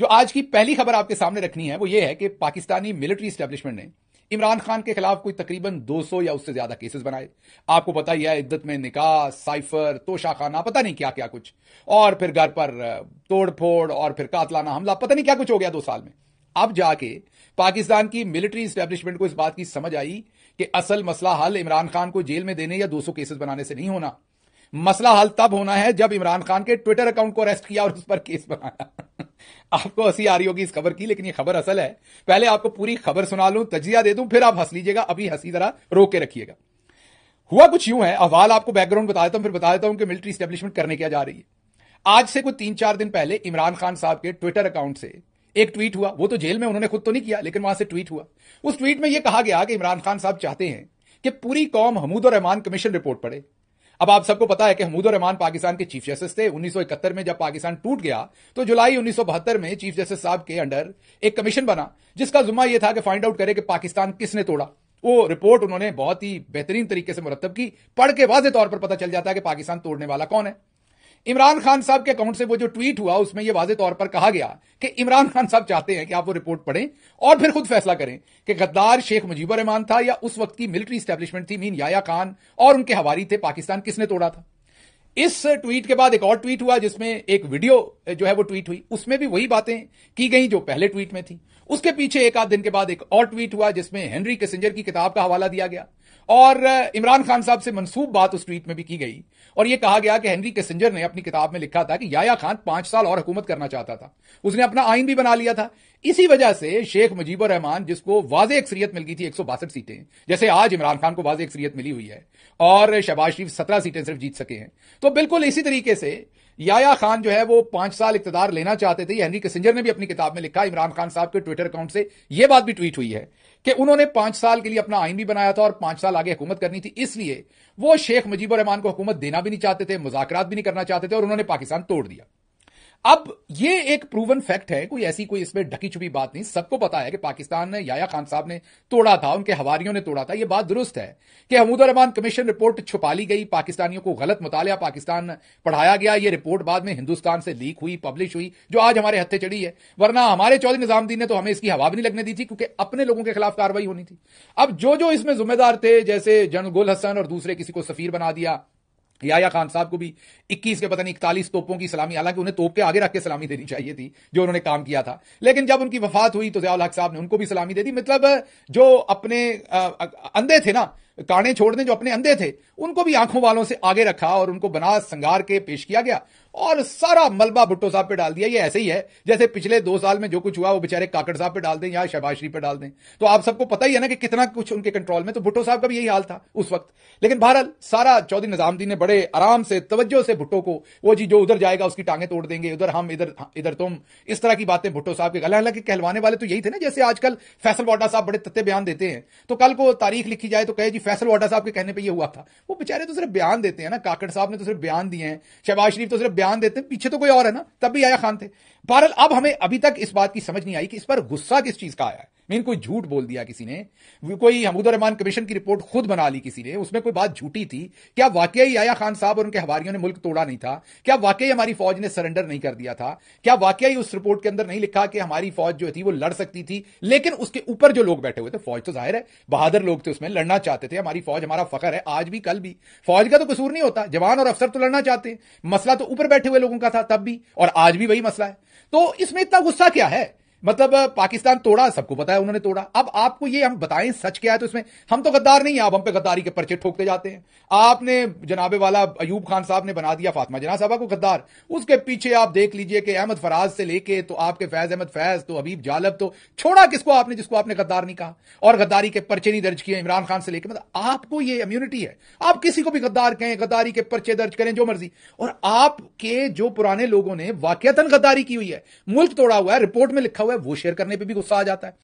जो आज की पहली खबर आपके सामने रखनी है वो ये है कि पाकिस्तानी मिलिट्री स्टैब्लिशमेंट ने इमरान खान के खिलाफ कोई तकरीबन 200 या उससे ज्यादा केसेस बनाए आपको पता ही है इद्दत में निकाह साइफर तोशाखाना पता नहीं क्या क्या कुछ और फिर घर पर तोड़फोड़ और फिर कातलाना हमला पता नहीं क्या कुछ हो गया दो साल में अब जाके पाकिस्तान की मिलिट्री स्टैब्लिशमेंट को इस बात की समझ आई कि असल मसला हल इमरान खान को जेल में देने या 200 केसेस बनाने से नहीं होना मसला हल तब होना है जब इमरान खान के ट्विटर अकाउंट को अरेस्ट किया और उस पर केस बनाया आपको हंसी आ रही होगी इस खबर की लेकिन ये खबर असल है पहले आपको पूरी खबर सुना लूं तजिया दे दूं फिर आप हंस लीजिएगा अभी हंसी जरा रोक के रखिएगा हुआ कुछ यूं है अहवाल आपको बैकग्राउंड बता देता हूं फिर बता देता हूं कि मिलिट्री स्टेब्लिशमेंट करने क्या जा रही है आज से कुछ तीन चार दिन पहले इमरान खान साहब के ट्विटर अकाउंट से एक ट्वीट हुआ वो तो जेल में उन्होंने खुद तो नहीं किया लेकिन वहां से ट्वीट हुआ उस ट्वीट में यह कहा गया कि इमरान खान साहब चाहते हैं कि पूरी कौम हमूद और रहमान कमीशन रिपोर्ट पढ़े अब आप सबको पता है कि हमूदुर रहमान पाकिस्तान के चीफ जस्टिस थे उन्नीस में जब पाकिस्तान टूट गया तो जुलाई उन्नीस में चीफ जस्टिस साहब के अंडर एक कमीशन बना जिसका जुम्मा यह था कि फाइंड आउट करे कि पाकिस्तान किसने तोड़ा वो रिपोर्ट उन्होंने बहुत ही बेहतरीन तरीके से मुरतब की पढ़ के वाजे तौर पर पता चल जाता है कि पाकिस्तान तोड़ने वाला कौन है इमरान खान साहब के अकाउंट से वो जो ट्वीट हुआ उसमें यह वाजे तौर पर कहा गया कि इमरान खान साहब चाहते हैं कि आप वो रिपोर्ट पढ़ें और फिर खुद फैसला करें कि गद्दार शेख मुजीबर रहमान था या उस वक्त की मिलिट्री स्टैब्लिशमेंट थी मीन याया खान और उनके हवारी थे पाकिस्तान किसने तोड़ा था इस ट्वीट के बाद एक और ट्वीट हुआ जिसमें एक वीडियो जो है वो ट्वीट हुई उसमें भी वही बातें की गई जो पहले ट्वीट में थी उसके पीछे एक आध दिन के बाद एक और ट्वीट हुआ जिसमें हेनरी किसिंजर की किताब का हवाला दिया गया और इमरान खान साहब से मनसूब बात उस ट्वीट में भी की गई और यह कहा गया कि हेनरी कैसेंजर ने अपनी किताब में लिखा था कि याया खान पांच साल और हुकूमत करना चाहता था उसने अपना आइन भी बना लिया था इसी वजह से शेख मुजीबर रहमान जिसको वाज अक्सरियत मिल गई थी एक सीटें जैसे आज इमरान खान को वाज अक्सरियत मिली हुई है और शहबाज शरीफ सत्रह सीटें सिर्फ जीत सके हैं तो बिल्कुल इसी तरीके से याया खान जो है वो पांच साल इकतदार लेना चाहते थे हेनरी कसिंजर ने भी अपनी किताब में लिखा इमरान खान साहब के ट्विटर अकाउंट से यह बात भी ट्वीट हुई है कि उन्होंने पांच साल के लिए अपना आइन भी बनाया था और पांच साल आगे हुकूमत करनी थी इसलिए वो शेख मुजीबर रहमान को हुकूमत देना भी नहीं चाहते थे मुजाकर भी नहीं करना चाहते थे और उन्होंने पाकिस्तान तोड़ दिया अब ये एक प्रूवन फैक्ट है कोई ऐसी कोई इसमें ढकी छुपी बात नहीं सबको पता है कि पाकिस्तान ने याया खान साहब ने तोड़ा था उनके हवारियों ने तोड़ा था यह बात दुरुस्त है कि हमूदर कमीशन रिपोर्ट छुपा ली गई पाकिस्तानियों को गलत मुतालिया पाकिस्तान पढ़ाया गया यह रिपोर्ट बाद में हिंदुस्तान से लीक हुई पब्लिश हुई जो आज हमारे हत्थे चढ़ी है वरना हमारे चौधरी निजामुद्दीन ने तो हमें इसकी हवा भी नहीं लगने दी थी क्योंकि अपने लोगों के खिलाफ कार्रवाई होनी थी अब जो जो इसमें जिम्मेदार थे जैसे जनगुल हसन और दूसरे किसी को सफीर बना दिया याया खान साहब को भी 21 के पता नहीं इकतालीस तोपों की सलामी हालांकि उन्हें तोप के आगे रख के सलामी देनी चाहिए थी जो उन्होंने काम किया था लेकिन जब उनकी वफात हुई तो जयाल हक साहब ने उनको भी सलामी दे दी मतलब जो अपने अंधे थे ना काणे छोड़ने जो अपने अंधे थे उनको भी आंखों वालों से आगे रखा और उनको बना संगार के पेश किया गया और सारा मलबा भुट्टो साहब पे डाल दिया ये ऐसे ही है जैसे पिछले दो साल में जो कुछ हुआ वो बेचारे काकड़ साहब पे डाल दें या शहबाज शरीफ पे डाल दें तो आप सबको पता ही है ना कि कितना कुछ उनके कंट्रोल में तो भुट्टो साहब का भी यही हाल था उस वक्त लेकिन बहरहाल सारा चौधरी निजामदी ने बड़े आराम से तवज्जो से भुट्टो को वो जी जो उधर जाएगा उसकी टांगे तोड़ देंगे उधर हम इधर इधर तुम इस तरह की बातें भुट्टो साहब के गल हालांकि कहलवाने वाले तो यही थे ना जैसे आजकल फैसल वाडा साहब बड़े तत्ते बयान देते हैं तो कल को तारीख लिखी जाए तो कहे जी फैसल वाडा साहब के कहने पे ये हुआ था वो बेचारे तो सिर्फ बयान देते हैं ना काकड़ साहब ने तो सिर्फ बयान दिए हैं शहबाज शरीफ तो सिर्फ बयान देते हैं पीछे तो कोई और है ना तब भी आया खान थे बहरल अब हमें अभी तक इस बात की समझ नहीं आई कि इस पर गुस्सा किस चीज का आया है मीन कोई झूठ बोल दिया किसी ने कोई रहमान कमीशन की रिपोर्ट खुद बना ली किसी ने उसमें कोई बात झूठी थी क्या वाकई आया खान साहब और उनके हवारियों ने मुल्क तोड़ा नहीं था क्या वाकई हमारी फौज ने सरेंडर नहीं कर दिया था क्या वाकई उस रिपोर्ट के अंदर नहीं लिखा कि हमारी फौज जो थी वो लड़ सकती थी लेकिन उसके ऊपर जो लोग बैठे हुए थे फौज तो जाहिर है बहादुर लोग थे उसमें लड़ना चाहते थे हैं हमारी फौज हमारा फकर है आज भी कल भी फौज का तो कसूर नहीं होता जवान और अफसर तो लड़ना चाहते हैं मसला तो ऊपर बैठे हुए लोगों का था तब भी और आज भी वही मसला है तो इसमें इतना गुस्सा क्या है मतलब पाकिस्तान तोड़ा सबको पता है उन्होंने तोड़ा अब आपको ये हम बताएं सच क्या है तो इसमें हम तो गद्दार नहीं है आप हम पे गद्दारी के पर्चे ठोकते जाते हैं आपने जनाबे वाला अयूब खान साहब ने बना दिया फातिमा जना साहबा को गद्दार उसके पीछे आप देख लीजिए कि अहमद फराज से लेके तो आपके फैज अहमद फैज तो अबीब जालब तो छोड़ा किसको आपने जिसको आपने गद्दार नहीं कहा और गद्दारी के पर्चे नहीं दर्ज किए इमरान खान से लेके मतलब आपको ये इम्यूनिटी है आप किसी को भी गद्दार कहें गद्दारी के पर्चे दर्ज करें जो मर्जी और आपके जो पुराने लोगों ने वाकता गद्दारी की हुई है मुल्क तोड़ा हुआ है रिपोर्ट में लिखा हुआ है है वो शेयर करने पे भी गुस्सा आ जाता है